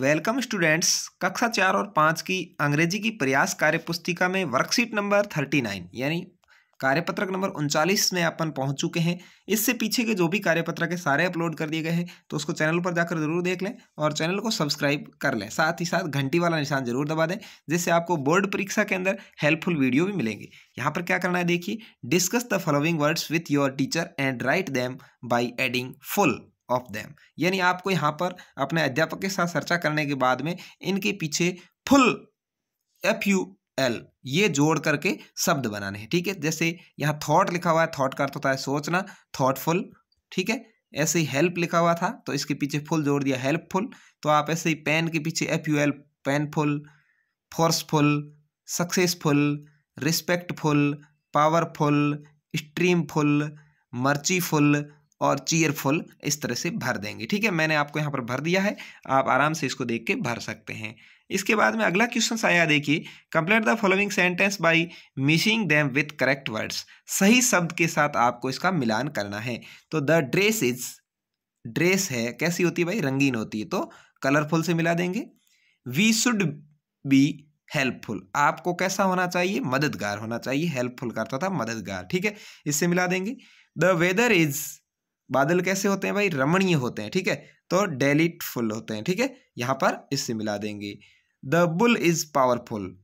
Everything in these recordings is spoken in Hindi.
वेलकम स्टूडेंट्स कक्षा चार और पाँच की अंग्रेजी की प्रयास कार्य पुस्तिका में वर्कशीट नंबर थर्टी नाइन यानी कार्यपत्रक नंबर उनचालीस में अपन पहुंच चुके हैं इससे पीछे के जो भी कार्यपत्रक है सारे अपलोड कर दिए गए हैं तो उसको चैनल पर जाकर जरूर देख लें और चैनल को सब्सक्राइब कर लें साथ ही साथ घंटी वाला निशान जरूर दबा दें जिससे आपको बोर्ड परीक्षा के अंदर हेल्पफुल वीडियो भी मिलेंगे यहाँ पर क्या करना है देखिए discuss the following words with your teacher and write them by adding full of them यानी आपको यहाँ पर अपने अध्यापक के साथ चर्चा करने के बाद में इनके पीछे फुल एफ यू एल ये जोड़ करके शब्द बनाने हैं ठीक है जैसे यहाँ थॉट लिखा हुआ है थॉट का अर्थ होता है सोचना थॉटफुल ठीक है ऐसे ही हेल्प लिखा हुआ था तो इसके पीछे फुल जोड़ दिया हेल्पफुल तो आप ऐसे ही पेन के पीछे F U L painful forceful successful respectful powerful streamful merciful और चीयरफुल इस तरह से भर देंगे ठीक है मैंने आपको यहाँ पर भर दिया है आप आराम से इसको देख के भर सकते हैं इसके बाद में अगला क्वेश्चन आया देखिए complete the following sentence by missing them with correct words सही शब्द के साथ आपको इसका मिलान करना है तो द ड्रेस इज ड्रेस है कैसी होती है भाई रंगीन होती है तो कलरफुल से मिला देंगे वी शुड बी हेल्पफुल आपको कैसा होना चाहिए मददगार होना चाहिए हेल्पफुल करता था मददगार ठीक है इससे मिला देंगे द वेदर इज बादल कैसे होते हैं भाई रमणीय होते हैं ठीक है तो डेलीटफुल होते हैं ठीक है यहाँ पर इससे मिला देंगे द बुल इज पावरफुल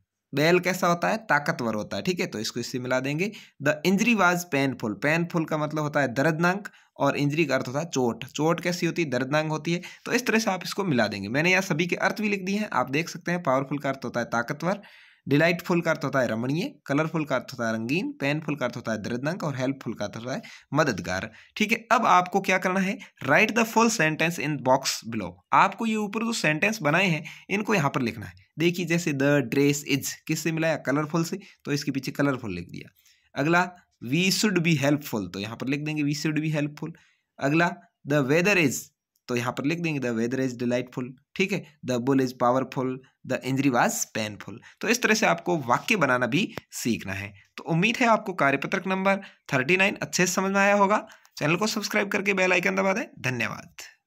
बैल कैसा होता है ताकतवर होता है ठीक है तो इसको इससे मिला देंगे the injury was painful painful का मतलब होता है दर्दनाक और इंजरी का अर्थ होता है चोट चोट कैसी होती है दर्दनाक होती है तो इस तरह से आप इसको मिला देंगे मैंने यहाँ सभी के अर्थ भी लिख दिए हैं आप देख सकते हैं पावरफुल का अर्थ होता है ताकतवर डिलाइटफुल का अर्थ होता है रमणीय कलरफुल का अर्थ होता है रंगीन पेनफुल का अर्थ होता है दृदंक और हेल्पफुल का अर्थ होता है मददगार ठीक है अब आपको क्या करना है write the full sentence in box below आपको ये ऊपर जो सेंटेंस बनाए हैं इनको यहाँ पर लिखना है देखिए जैसे द ड्रेस इज किस से मिलाया कलरफुल से तो इसके पीछे कलरफुल लिख दिया अगला वी शुड बी हेल्पफुल तो यहाँ पर लिख देंगे वी शुड बी हेल्पफुल अगला द वेदर इज तो यहाँ पर लिख देंगे द वेदर इज डिलाइटफुल ठीक है the bull is powerful the injury was painful तो इस तरह से आपको वाक्य बनाना भी सीखना है तो उम्मीद है आपको कार्यपत्रक नंबर थर्टी नाइन अच्छे से समझ में आया होगा चैनल को सब्सक्राइब करके बेल आइकन दबा दें धन्यवाद